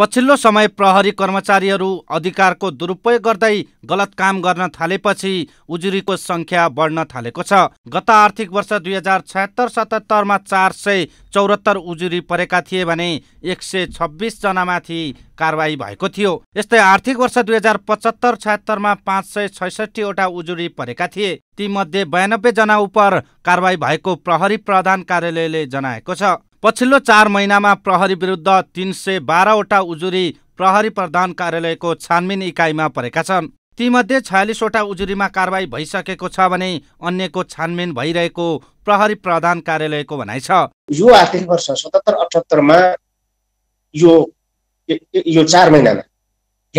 पछिल्लो समय प्रहरी कर्मचारीहरू अधिकारको दुरुपयोग गर्दै गलत काम गर्न थालेपछि उजुरीको सङ्ख्या बढ्न थालेको छ गत आर्थिक वर्ष दुई हजार छत्तर सतहत्तरमा चार सय चौरात्तर उजुरी परेका थिए भने एक सय छब्बिसजनामाथि कारवाही भएको थियो यस्तै आर्थिक वर्ष दुई हजार पचहत्तर छयत्तरमा पाँच सय छैसठीवटा उजुरी परेका थिए तीमध्ये बयानब्बे जना उप कारवाही भएको प्रहरी प्रधान कार्यालयले जनाएको छ पछिल्लो चार महिनामा प्रहरी विरुद्ध तिन सय बाह्रवटा उजुरी प्रहरी प्रधान कार्यालयको छानबिन इकाइमा परेका छन् तीमध्ये छयालिसवटा उजुरीमा कारवाही भइसकेको छ भने अन्यको छानबिन भइरहेको प्रहरी प्रधान कार्यालयको भनाइ छ यो आर्थिक वर्ष सतहत्तर अठहत्तरमा यो यो चार महिनामा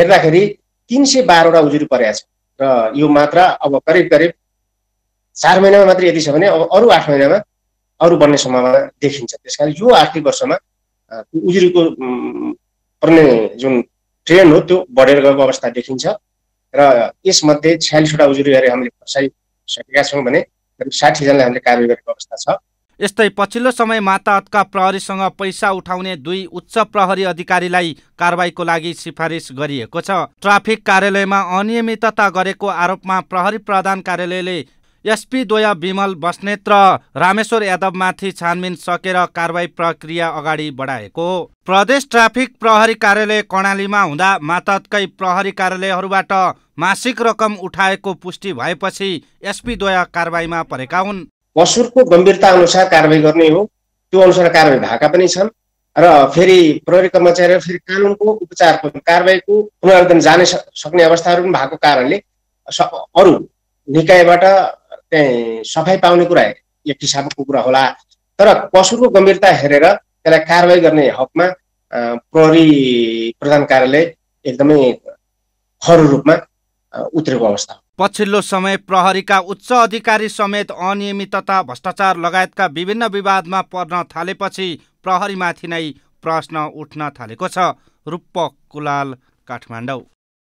हेर्दाखेरि तिन सय बाह्रवटा उजुरी परेका छ र यो मात्र अब करिब करिब चार महिनामा मात्र यति छ भने अब अरू आठ महिनामा अरू बन्ने समयमा देखिन्छ त्यस कारण यो आर्थिक वर्षमा उजुरीको पर्ने जुन ट्रेन्ड हो त्यो बढेर गएको अवस्था देखिन्छ र यसमध्ये छ्यालिसवटा उजुरी गरेर हामीले फर्साइसकेका छौँ भने करिब साठीजनाले हामीले कार्य गरेको अवस्था छ यस्तै पछिल्लो समय माताहतका प्रहरीसँग पैसा उठाउने दुई उच्च प्रहरी अधिकारीलाई कारवाहीको लागि सिफारिस गरिएको छ ट्राफिक कार्यालयमा अनियमितता गरेको आरोपमा प्रहरी प्रधान कार्यालयले एसपी दोया विमल बस्नेत र रामेश्वर यादवमाथि छानबिन सकेर कारवाही प्रक्रिया अगाडि बढाएको प्रदेश ट्राफिक प्रहरी कार्यालय कर्णालीमा हुँदा मातहतकै प्रहरी कार्यालयहरूबाट मासिक रकम उठाएको पुष्टि भएपछि एसपी दोया कारवाहीमा परेका हुन् कसुरको गम्भीरता अनुसार कारवाही गर्ने हो त्यो अनुसार कारवाही भएका पनि छन् र फेरि प्रहरी कर्मचारी फेरि कानुनको उपचारको कारवाहीको पुनरावेदन जाने सक्ने अवस्थाहरू पनि भएको कारणले अरू निकायबाट सफाइ पाउने कुरा एक हिसाबको कुरा होला तर कसुरको गम्भीरता हेरेर त्यसलाई कारवाही गर्ने हकमा प्रहरी प्रधान कार्यालय एकदमै खरो रूपमा उत्रेको अवस्था पछिल्लो समय प्रहरीका उच्च अधिकारी समेत अनियमितता भ्रष्टाचार लगायतका विभिन्न विवादमा पर्न थालेपछि प्रहरीमाथि नै प्रश्न उठ्न थालेको छ रूपक कुलाल काठमाडौँ